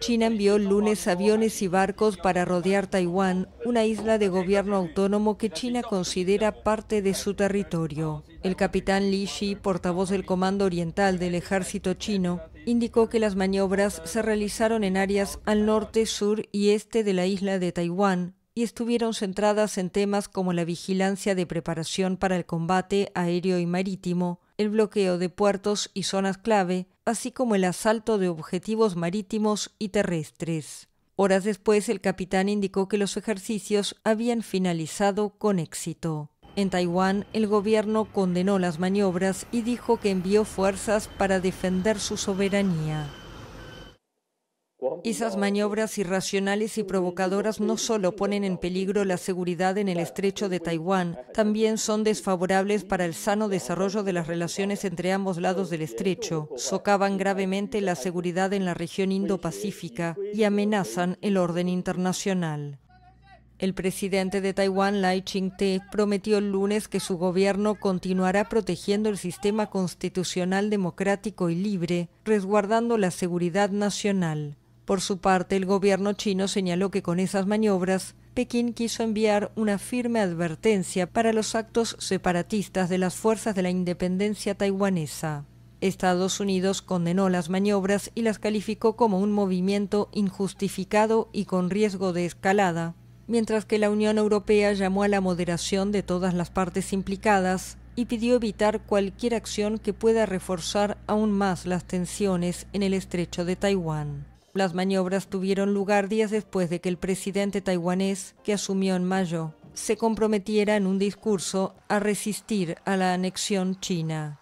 China envió lunes aviones y barcos para rodear Taiwán, una isla de gobierno autónomo que China considera parte de su territorio. El capitán Li Shi, portavoz del Comando Oriental del Ejército chino, indicó que las maniobras se realizaron en áreas al norte, sur y este de la isla de Taiwán, y estuvieron centradas en temas como la vigilancia de preparación para el combate aéreo y marítimo, el bloqueo de puertos y zonas clave, así como el asalto de objetivos marítimos y terrestres. Horas después, el capitán indicó que los ejercicios habían finalizado con éxito. En Taiwán, el gobierno condenó las maniobras y dijo que envió fuerzas para defender su soberanía. Esas maniobras irracionales y provocadoras no solo ponen en peligro la seguridad en el estrecho de Taiwán, también son desfavorables para el sano desarrollo de las relaciones entre ambos lados del estrecho, socavan gravemente la seguridad en la región Indo-Pacífica y amenazan el orden internacional. El presidente de Taiwán, Lai Ching-te, prometió el lunes que su gobierno continuará protegiendo el sistema constitucional democrático y libre, resguardando la seguridad nacional. Por su parte, el gobierno chino señaló que con esas maniobras, Pekín quiso enviar una firme advertencia para los actos separatistas de las fuerzas de la independencia taiwanesa. Estados Unidos condenó las maniobras y las calificó como un movimiento injustificado y con riesgo de escalada, mientras que la Unión Europea llamó a la moderación de todas las partes implicadas y pidió evitar cualquier acción que pueda reforzar aún más las tensiones en el estrecho de Taiwán. Las maniobras tuvieron lugar días después de que el presidente taiwanés, que asumió en mayo, se comprometiera en un discurso a resistir a la anexión china.